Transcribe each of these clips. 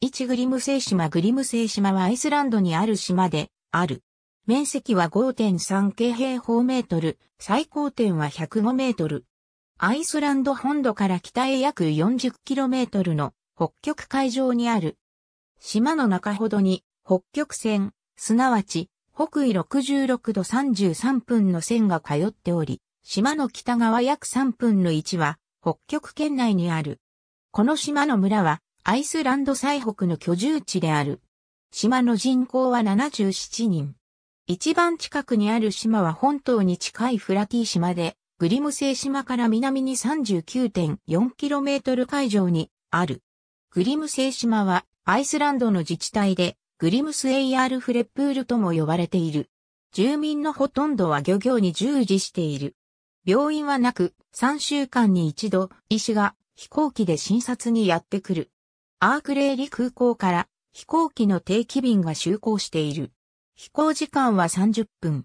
一グリム製島グリム製島はアイスランドにある島で、ある。面積は5.3京平方メートル、最高点は105メートル。アイスランド本土から北へ約40キロメートルの北極海上にある。島の中ほどに北極線、すなわち北緯66度33分の線が通っており、島の北側約3分の1は北極圏内にある。この島の村はアイスランド最北の居住地である。島の人口は77人。一番近くにある島は本島に近いフラティ島で、グリム星島から南に 39.4km 海上にある。グリム星島はアイスランドの自治体で、グリムスエイアールフレップールとも呼ばれている。住民のほとんどは漁業に従事している。病院はなく、3週間に一度、医師が飛行機で診察にやってくる。アークレーリ空港から飛行機の定期便が就航している。飛行時間は30分。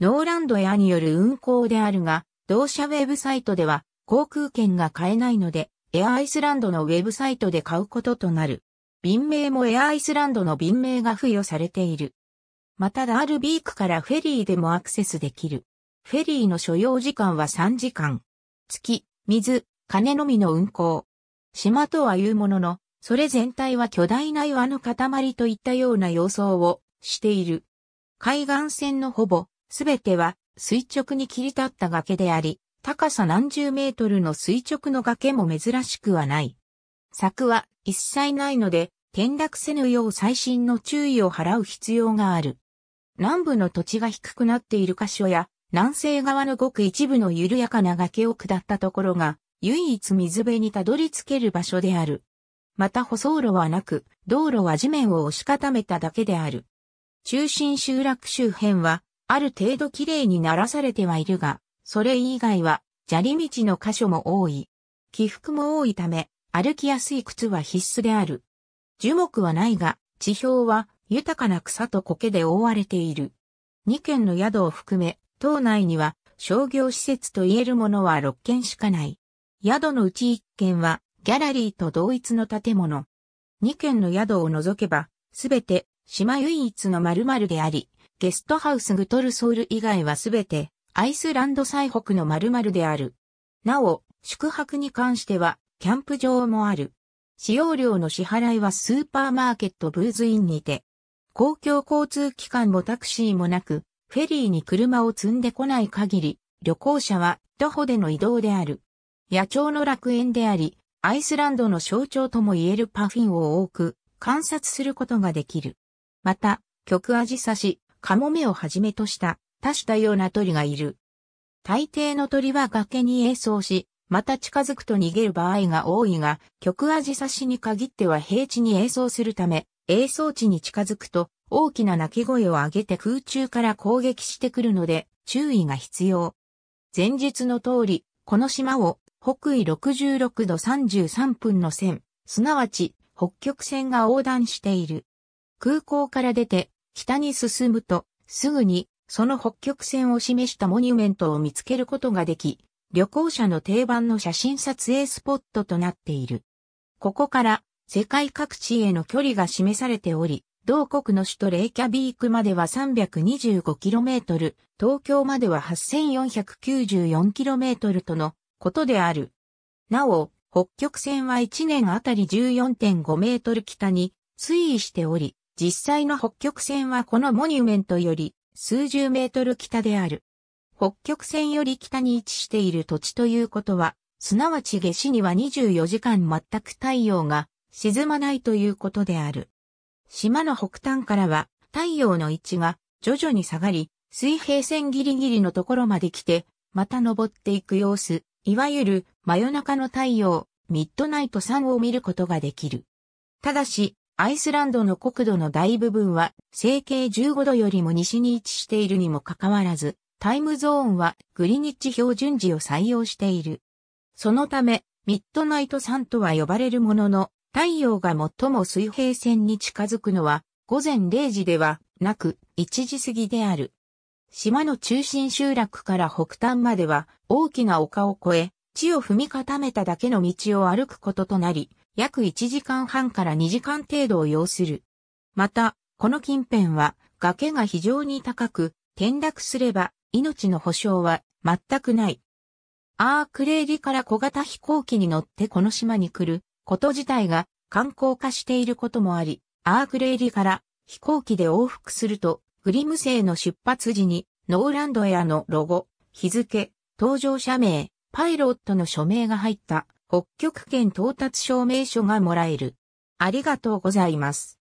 ノーランドエアによる運航であるが、同社ウェブサイトでは航空券が買えないので、エアアイスランドのウェブサイトで買うこととなる。便名もエアアイスランドの便名が付与されている。またダールビークからフェリーでもアクセスできる。フェリーの所要時間は3時間。月、水、金のみの運航。島とは言うものの、それ全体は巨大な岩の塊といったような様相をしている。海岸線のほぼ、すべては垂直に切り立った崖であり、高さ何十メートルの垂直の崖も珍しくはない。柵は一切ないので、転落せぬよう最新の注意を払う必要がある。南部の土地が低くなっている箇所や、南西側のごく一部の緩やかな崖を下ったところが、唯一水辺にたどり着ける場所である。また舗装路はなく、道路は地面を押し固めただけである。中心集落周辺は、ある程度きれいにならされてはいるが、それ以外は、砂利道の箇所も多い。起伏も多いため、歩きやすい靴は必須である。樹木はないが、地表は豊かな草と苔で覆われている。二軒の宿を含め、島内には商業施設と言えるものは六軒しかない。宿のうち一軒はギャラリーと同一の建物。2軒の宿を除けば、すべて島唯一の〇〇であり、ゲストハウスグトルソウル以外はすべてアイスランド最北の〇〇である。なお、宿泊に関しては、キャンプ場もある。使用料の支払いはスーパーマーケットブーズインにて、公共交通機関もタクシーもなく、フェリーに車を積んでこない限り、旅行者は徒歩での移動である。野鳥の楽園であり、アイスランドの象徴とも言えるパフィンを多く観察することができる。また、極アジサシ、カモメをはじめとした多種多様な鳥がいる。大抵の鳥は崖に栄走し、また近づくと逃げる場合が多いが、極アジサシに限っては平地に栄走するため、栄走地に近づくと大きな鳴き声を上げて空中から攻撃してくるので注意が必要。前述の通り、この島を北緯66度33分の線、すなわち北極線が横断している。空港から出て北に進むとすぐにその北極線を示したモニュメントを見つけることができ、旅行者の定番の写真撮影スポットとなっている。ここから世界各地への距離が示されており、同国の首都レイキャビークまでは 325km、東京までは 8494km とのことである。なお、北極線は1年あたり14.5メートル北に推移しており、実際の北極線はこのモニュメントより数十メートル北である。北極線より北に位置している土地ということは、すなわち夏至には24時間全く太陽が沈まないということである。島の北端からは太陽の位置が徐々に下がり、水平線ギリギリのところまで来て、また登っていく様子、いわゆる真夜中の太陽、ミッドナイトサンを見ることができる。ただし、アイスランドの国土の大部分は、成形15度よりも西に位置しているにもかかわらず、タイムゾーンはグリニッチ標準時を採用している。そのため、ミッドナイトサンとは呼ばれるものの、太陽が最も水平線に近づくのは、午前0時ではなく、1時過ぎである。島の中心集落から北端までは大きな丘を越え、地を踏み固めただけの道を歩くこととなり、約1時間半から2時間程度を要する。また、この近辺は崖が非常に高く、転落すれば命の保証は全くない。アークレイリから小型飛行機に乗ってこの島に来ること自体が観光化していることもあり、アークレイリから飛行機で往復するとグリム星の出発時に、ノーランドエアのロゴ、日付、搭乗者名、パイロットの署名が入った北極圏到達証明書がもらえる。ありがとうございます。